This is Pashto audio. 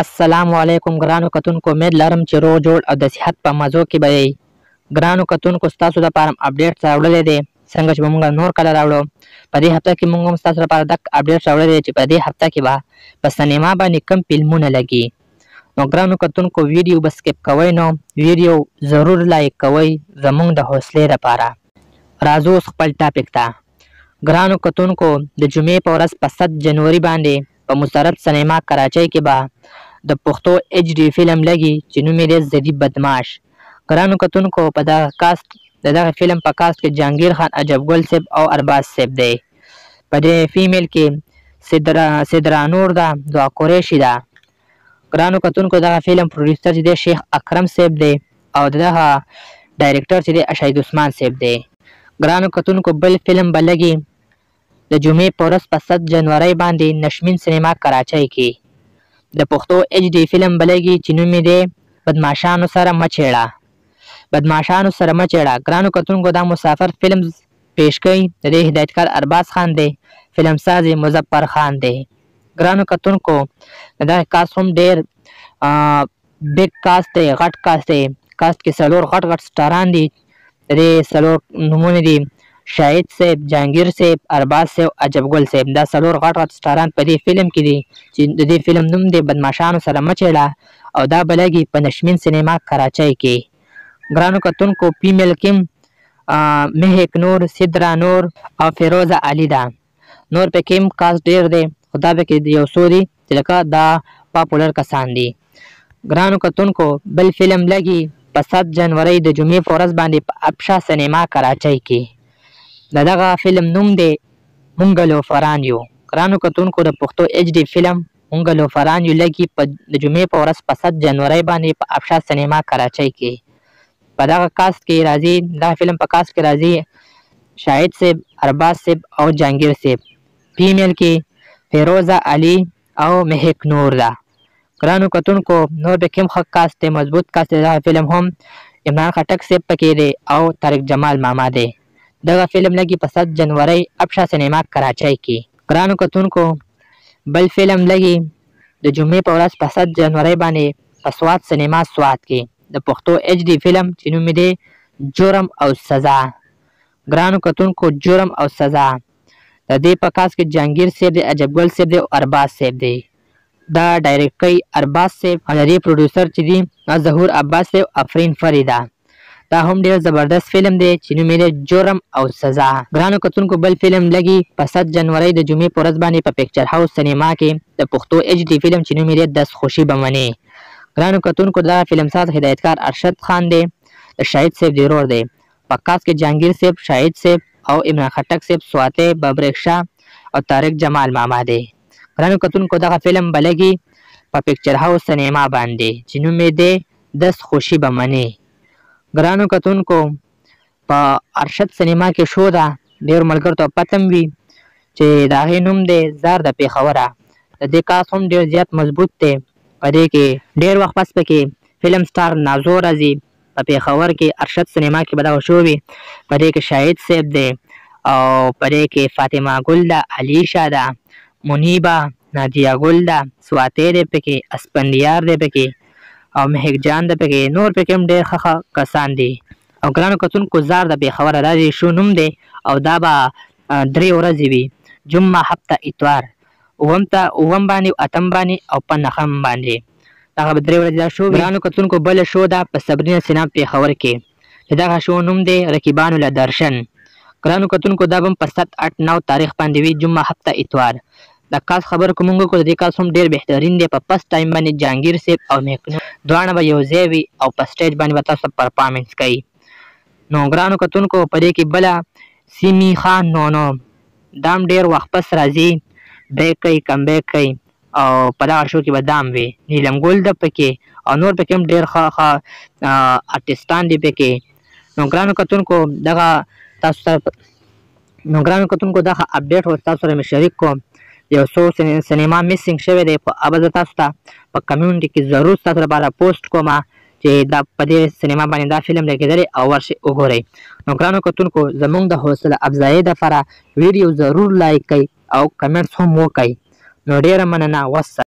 السلام علیکم ګرانو کتونکو امید لرم چې روغ جوړ او د صحت په مزو کې به یئ ګرانو کتونکو ستاسو لپاره اپډیټس راوړلی دی څنګه چې به موږ نور کله راوړو په دې هفته کې موږ هم ستاسو لپاره دک اپډیټس راوړلی دی چې په دې هفته کې به په سینما باندې کم فلمونه لګي نو ګرانو کتونکو ویډیو به سکپ کوئ نو ویډیو ضرور لایک کوئ زموږ د حوصلې لپاره راځو اوس خپل ټاپک ته ګرانو کتونکو د جمعې په ورځ په سد جنوري باندې په مصرف سینما کراچۍ کې به د پښتو ایچ ډي فلم لګي چې نوم یې زدی بدمعاش ګرانو کتونکو په دغه کاست د دغه فلم په کاست کې جهانګیر خان عجب ګل صاحب او ارباز صاحب دی په دې فیمیل کې سدرا سدرانور ده دعا قریشي ده ګرانو کتونکو دغه فلم پروډوسر چې دی شیخ اکرم صاحب دی او دغه ډایریکټر چې دی اشهید عثمان صاحب دی ګرانو کتونکو بل فلم بلګي د جمعې پورس په 7 جنوري باندې نشمین سینما کراچۍ کې د پښتو ایچ ډي فلم بلګي چې نوم یې دی بدمعشانو سره مچېړه بدمعشانو سره مچېړه ګرانو کتونکو دا مسافر فلم پیش کوي د دې هدایتکار ارباز خان دی فلم ساز مظفر خان دی ګرانو کتونکو دا کاست هم ډېر بیګ کاست دی غټ کاست دی کاست کې څلور غټ غټ سټاران دي د دې څلور نومونه دي شاهد صاحب جهانگیر صاحب ارباز صاحب عجب ګل صاحب دا څلور غټ غټ سټاران په دې فلم کې دي چې د دې فلم نوم دی بدمعشانو سره مچېړه او دا بلګي په نشمین سینما کراچۍ کې ګرانو کتونکو فیمیل کیم مهک نور سدرا نور او فیروزه علی دا نور په کیم کاس ډیر دی خدا به کې یو سوري چې لکه دا پاپولر کسان دي ګرانو کتونکو بل فلم لګي په 7 جنوري د جمعې په ورځ باندې په ابشا سینما کراچۍ کې د دغه فلم نوم دی مونږ لوفران یو ګرانو کتونکو د پښتو ایچ ډي فلم مونږ لوفران یو لګي په د جمعې په ورځ په 7 جنوري باندې په افشا سینما کراچۍ کې په دغه کاست کې راځي دا فلم په کاست کې راځي شاهد صاحب ارباز صاحب او جانگیر صاحب فیمیل کې فیروزه علي او مهک نور ده ګرانو کتونکو نور به کوم ښه کاست دی مضبوط کاست دی دا فلم هم عمران خټک صاحب پکې دی او طارق جمال ماما دی دغه فلم لګي په 7 جنوري اپشا سینما کراچۍ کې ګرانو کتونکو بل فلم لګي د جمعې په ورځ په 7 جنوري باندې په سواد سینما سواد کې د پښتو ایچ ډي فلم چې نوم دی جرم او سزا ګرانو کتونکو جرم او سزا د دې په کاس کې جانګیر سیب دی عجبګل سیب دی او ارباز سیب دی دا ډایرکټ کوي ارباز سیب او د دې پروډوسر چې دی ظهور عباس سیب افرین فریدا دا هم ډیر زبردست فلم دی چې نوم یې جرم او سزا ګرانو کتونکو بل فلم لګي په 7 جنوري د جمعې پر ورځ باندې په پکچر هاوس سینما کې د پښتو ایچ ډي فلم چې نوم یې دس خوشي بمني ګرانو کتونکو دا فلم ساز هدایتکار ارشد خان دی شاهد صاحب دی رور دی په کاس کې جهانگیر صاحب شاهد صاحب او عمران خټک صاحب سواته ببرک شاه او طارق جمال ماما دی ګرانو کتونکو دا فلم بلګي په پکچر هاوس سینما باندې چې نوم یې دس خوشي بمني ګرانو کتونکو په ارشد سینما کې شو ده ډېر ملګرو ته پتم وي چې د هغې نوم دی زار د پېښوره د دې کاس هم ډېر زیات مضبوط دی په دې کې ډېر وخت پس پکې فلم سټار نازو راځي په پېښور کې ارشد سینما کې به دغه شو وي په دې کې شاهد صاحب دی او په دې کې فاطمه ګل ده علیشا ده منیبه نادیه ګل ده سواتې دی پکې اسپندیار دی پکې او مهیک جان د پکې نور پکې هم ډېر خخه کسان دي او ګرانو کتونکو زار د بې خبره دا دی شو نوم دی او دا به درې ورځې وي جمعه هفته اتوار اوم ته اوم باندې اتم باندې او پنخم باندې دغه درې ورځې دا شو ګرانو کتونکو بل شو دا په صبرینه سینا پیښور کې دغه شو نوم دی رقیبانو له درشن ګرانو کتونکو دا هم په 7 8 9 تاریخ باندې وي جمعه هفته اتوار دا کاس خبر کومګو کو د دې کاس هم ډیر بهترین دی په پس ټایم باندې جانگیر سیب او مهکنو دواړه به یو ځای وي او په سټیج باندې به تاسو پرفارمنس کوي نو ګرانو کتونکو په دې کې بله سیمی خان نو نو دام ډیر وخت پس راځي بیک کوي کم بیک کوي او په دغه شو کې به دام وي نیلم ګل د پکې او نور پکې هم ډیر ښه ښه آرټستان دي پکې نو ګرانو کتونکو دغه تاسو سره نو ګرانو کتونکو دغه اپډیټ ورته سره مې شریک کوم یو څو سینما میسینګ شوی دی په ابزه تاسو ته په کمیونټي کې ضرور تاسو لپاره پوسټ کوم چې دا په دې سینما باندې دا فلم لګیدلی او ورشي وګورئ نو ګرانو کتونکو زموږ د حوصله افزایۍ دپاره ویډیو ضرور لایک کړئ او کمنټس هم وکړئ نو ډیره مننه وسه